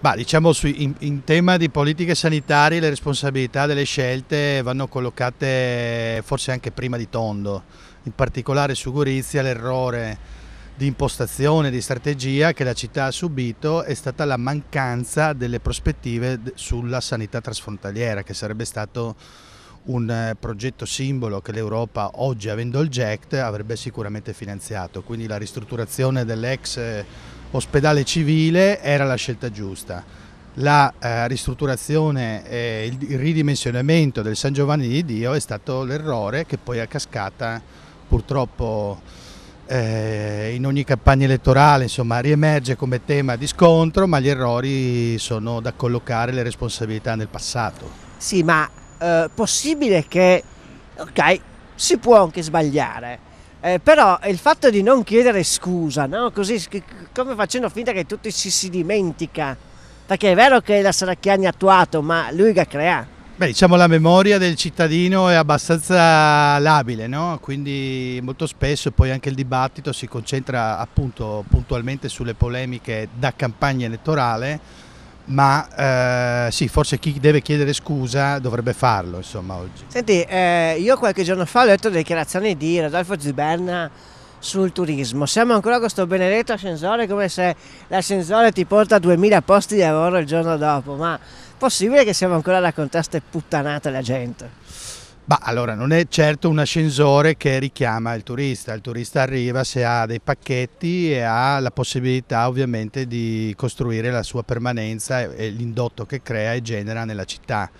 Bah, diciamo su, in, in, tema di politiche sanitarie le responsabilità delle scelte vanno collocate forse anche prima di tondo, in particolare su Gorizia l'errore di impostazione, di strategia che la città ha subito è stata la mancanza delle prospettive sulla sanità trasfrontaliera che sarebbe stato un eh, progetto simbolo che l'Europa oggi avendo il GECT avrebbe sicuramente finanziato, quindi la ristrutturazione dell'ex eh, ospedale civile era la scelta giusta. La eh, ristrutturazione e il ridimensionamento del San Giovanni di Dio è stato l'errore che poi a cascata purtroppo in ogni campagna elettorale insomma, riemerge come tema di scontro ma gli errori sono da collocare le responsabilità nel passato. Sì, ma eh, possibile che, ok, si può anche sbagliare. Eh, però il fatto di non chiedere scusa, no? Così come facendo finta che tutti si, si dimentica. Perché è vero che la Saracchiani ha attuato, ma lui che crea. Beh, diciamo la memoria del cittadino è abbastanza labile, no? quindi molto spesso poi anche il dibattito si concentra appunto puntualmente sulle polemiche da campagna elettorale ma eh, sì, forse chi deve chiedere scusa dovrebbe farlo, insomma, oggi. Senti, eh, io qualche giorno fa ho letto dichiarazioni di Rodolfo Ziberna sul turismo. Siamo ancora con questo benedetto ascensore come se l'ascensore ti porta 2000 posti di lavoro il giorno dopo, ma possibile che siamo ancora a raccontaste puttanate la gente? Bah, allora non è certo un ascensore che richiama il turista, il turista arriva se ha dei pacchetti e ha la possibilità ovviamente di costruire la sua permanenza e l'indotto che crea e genera nella città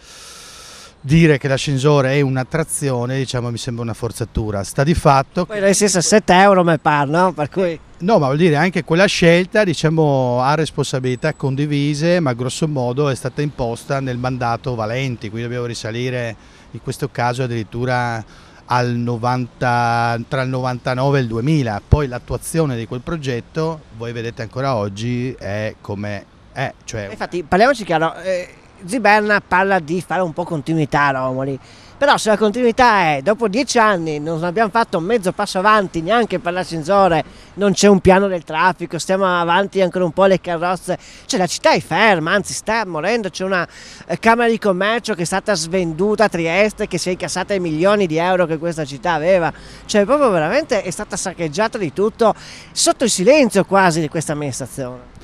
dire che l'ascensore è un'attrazione diciamo, mi sembra una forzatura, sta di fatto... Poi lei stessa 7 euro mi pare, no? Per cui... No, ma vuol dire anche quella scelta diciamo, ha responsabilità condivise, ma grosso modo è stata imposta nel mandato Valenti, quindi dobbiamo risalire in questo caso addirittura 90, tra il 99 e il 2000. Poi l'attuazione di quel progetto, voi vedete ancora oggi, è come è. Cioè... Infatti, parliamoci chiaro, eh, Ziberna parla di fare un po' continuità a Romoli, però se la continuità è dopo dieci anni non abbiamo fatto mezzo passo avanti neanche per l'ascensore, non c'è un piano del traffico, stiamo avanti ancora un po' le carrozze, cioè la città è ferma, anzi sta morendo, c'è una eh, Camera di Commercio che è stata svenduta a Trieste, che si è incassata i milioni di euro che questa città aveva, cioè proprio veramente è stata saccheggiata di tutto sotto il silenzio quasi di questa amministrazione.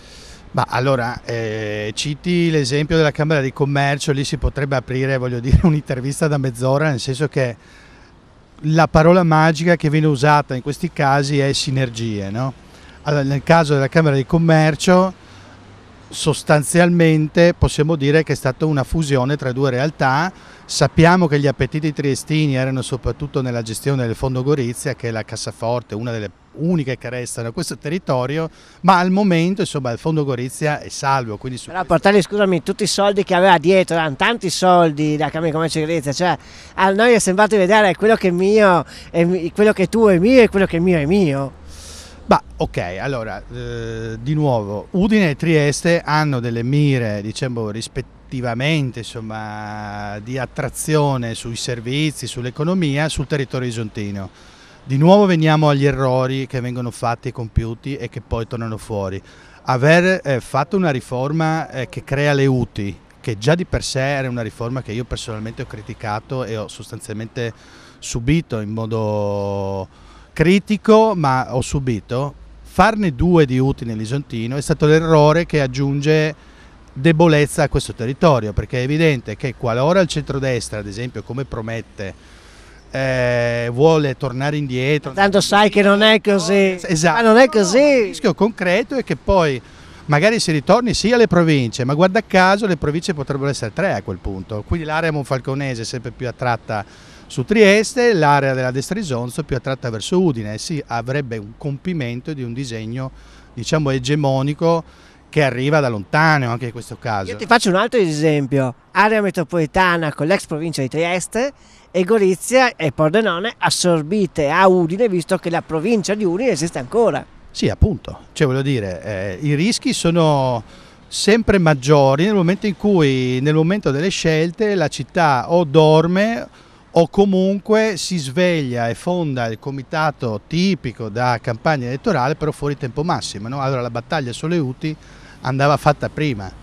Ma allora, eh, citi l'esempio della Camera di Commercio, lì si potrebbe aprire, voglio dire, un'intervista da mezz'ora, nel senso che la parola magica che viene usata in questi casi è sinergie, no? allora, nel caso della Camera di Commercio sostanzialmente possiamo dire che è stata una fusione tra due realtà. Sappiamo che gli appetiti triestini erano soprattutto nella gestione del Fondo Gorizia, che è la cassaforte, una delle uniche che restano a questo territorio, ma al momento insomma il Fondo Gorizia è salvo. Quindi su Però questo... portargli, scusami, tutti i soldi che aveva dietro, erano tanti soldi da Camera di Commercio di Gorizia, cioè a noi è sembrato vedere quello che è mio, è, quello che tu è mio e quello che è mio è mio. Bah, ok, allora, eh, di nuovo, Udine e Trieste hanno delle mire, diciamo, rispettivamente, insomma, di attrazione sui servizi, sull'economia, sul territorio isontino. Di nuovo veniamo agli errori che vengono fatti e compiuti e che poi tornano fuori. Aver eh, fatto una riforma eh, che crea le UTI, che già di per sé era una riforma che io personalmente ho criticato e ho sostanzialmente subito in modo critico, ma ho subito, farne due di Uti nell'Isontino è stato l'errore che aggiunge debolezza a questo territorio, perché è evidente che qualora il centrodestra, ad esempio, come promette, eh, vuole tornare indietro. Tanto sai che non è così. Esatto. Ma non è così. Il rischio concreto è che poi magari si ritorni sì alle province, ma guarda caso le province potrebbero essere tre a quel punto. Quindi l'area monfalconese è sempre più attratta su Trieste, l'area della Destrisonzo più attratta verso Udine, eh sì, avrebbe un compimento di un disegno diciamo egemonico che arriva da lontano anche in questo caso. Io ti faccio un altro esempio, area metropolitana con l'ex provincia di Trieste e Gorizia e Pordenone assorbite a Udine visto che la provincia di Udine esiste ancora. Sì, appunto, cioè voglio dire, eh, i rischi sono sempre maggiori nel momento in cui nel momento delle scelte la città o dorme o comunque si sveglia e fonda il comitato tipico da campagna elettorale però fuori tempo massimo. No? Allora la battaglia sulle UTI andava fatta prima